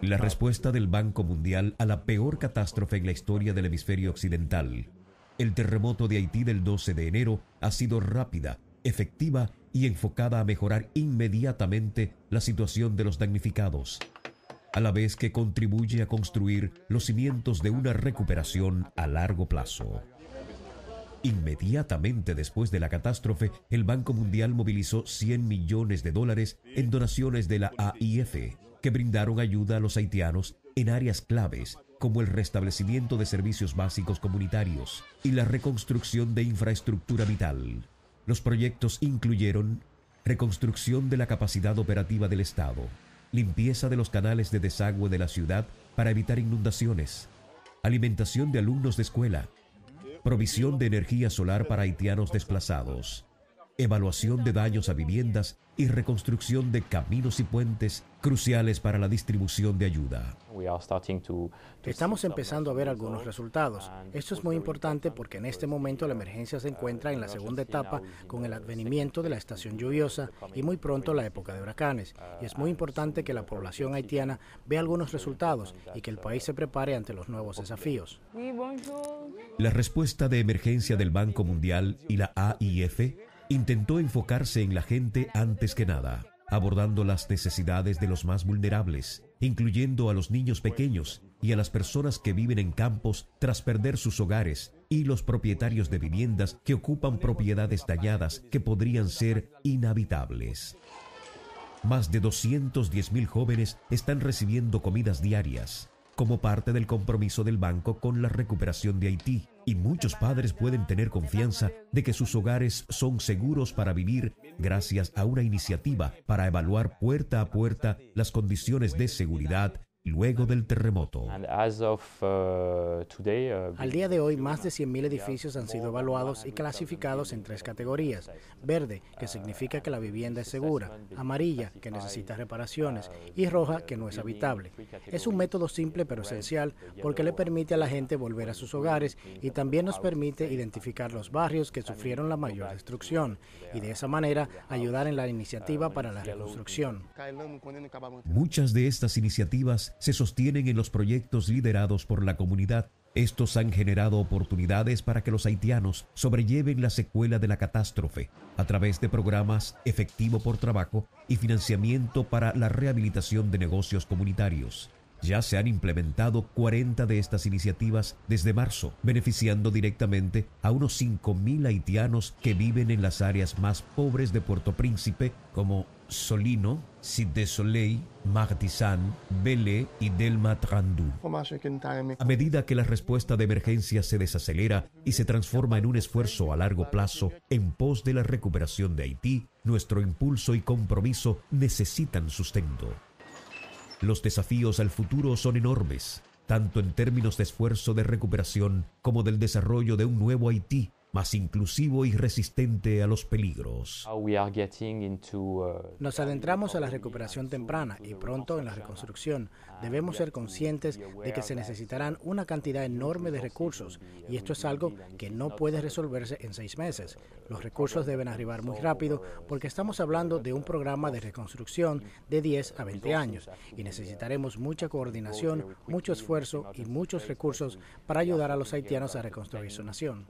La respuesta del Banco Mundial a la peor catástrofe en la historia del hemisferio occidental, el terremoto de Haití del 12 de enero, ha sido rápida, efectiva y enfocada a mejorar inmediatamente la situación de los damnificados, a la vez que contribuye a construir los cimientos de una recuperación a largo plazo. Inmediatamente después de la catástrofe, el Banco Mundial movilizó 100 millones de dólares en donaciones de la AIF, que brindaron ayuda a los haitianos en áreas claves como el restablecimiento de servicios básicos comunitarios y la reconstrucción de infraestructura vital. Los proyectos incluyeron reconstrucción de la capacidad operativa del Estado, limpieza de los canales de desagüe de la ciudad para evitar inundaciones, alimentación de alumnos de escuela, provisión de energía solar para haitianos desplazados, evaluación de daños a viviendas y reconstrucción de caminos y puentes cruciales para la distribución de ayuda. Estamos empezando a ver algunos resultados. Esto es muy importante porque en este momento la uh, emergencia se uh, encuentra en la segunda etapa con el uh, advenimiento de la estación lluviosa y muy pronto la época de huracanes. Y es muy importante que la población haitiana vea algunos resultados y que el país se prepare ante los nuevos desafíos. La respuesta de emergencia del Banco Mundial y la AIF Intentó enfocarse en la gente antes que nada, abordando las necesidades de los más vulnerables, incluyendo a los niños pequeños y a las personas que viven en campos tras perder sus hogares y los propietarios de viviendas que ocupan propiedades dañadas que podrían ser inhabitables. Más de mil jóvenes están recibiendo comidas diarias, como parte del compromiso del banco con la recuperación de Haití, y muchos padres pueden tener confianza de que sus hogares son seguros para vivir gracias a una iniciativa para evaluar puerta a puerta las condiciones de seguridad, luego del terremoto. Uh, uh, Al día de hoy, más de 100.000 edificios han sido evaluados y clasificados en tres categorías. Verde, que significa que la vivienda es segura, amarilla, que necesita reparaciones, uh, y roja, que no es habitable. Es un método simple pero esencial porque le permite a la gente volver a sus hogares y también nos permite identificar los barrios que sufrieron la mayor destrucción y de esa manera ayudar en la iniciativa para la reconstrucción. Muchas de estas iniciativas se sostienen en los proyectos liderados por la comunidad. Estos han generado oportunidades para que los haitianos sobrelleven la secuela de la catástrofe a través de programas efectivo por trabajo y financiamiento para la rehabilitación de negocios comunitarios. Ya se han implementado 40 de estas iniciativas desde marzo, beneficiando directamente a unos 5.000 haitianos que viven en las áreas más pobres de Puerto Príncipe, como Solino, Cid de Soleil, Martisan, Belé y Delma Trandú. A medida que la respuesta de emergencia se desacelera y se transforma en un esfuerzo a largo plazo en pos de la recuperación de Haití, nuestro impulso y compromiso necesitan sustento. Los desafíos al futuro son enormes, tanto en términos de esfuerzo de recuperación como del desarrollo de un nuevo Haití más inclusivo y resistente a los peligros. Uh, Nos adentramos a la recuperación temprana y pronto en la reconstrucción. Debemos ser conscientes de que se necesitarán una cantidad enorme de recursos y esto es algo que no puede resolverse en seis meses. Los recursos deben arribar muy rápido porque estamos hablando de un programa de reconstrucción de 10 a 20 años y necesitaremos mucha coordinación, mucho esfuerzo y muchos recursos para ayudar a los haitianos a reconstruir su nación.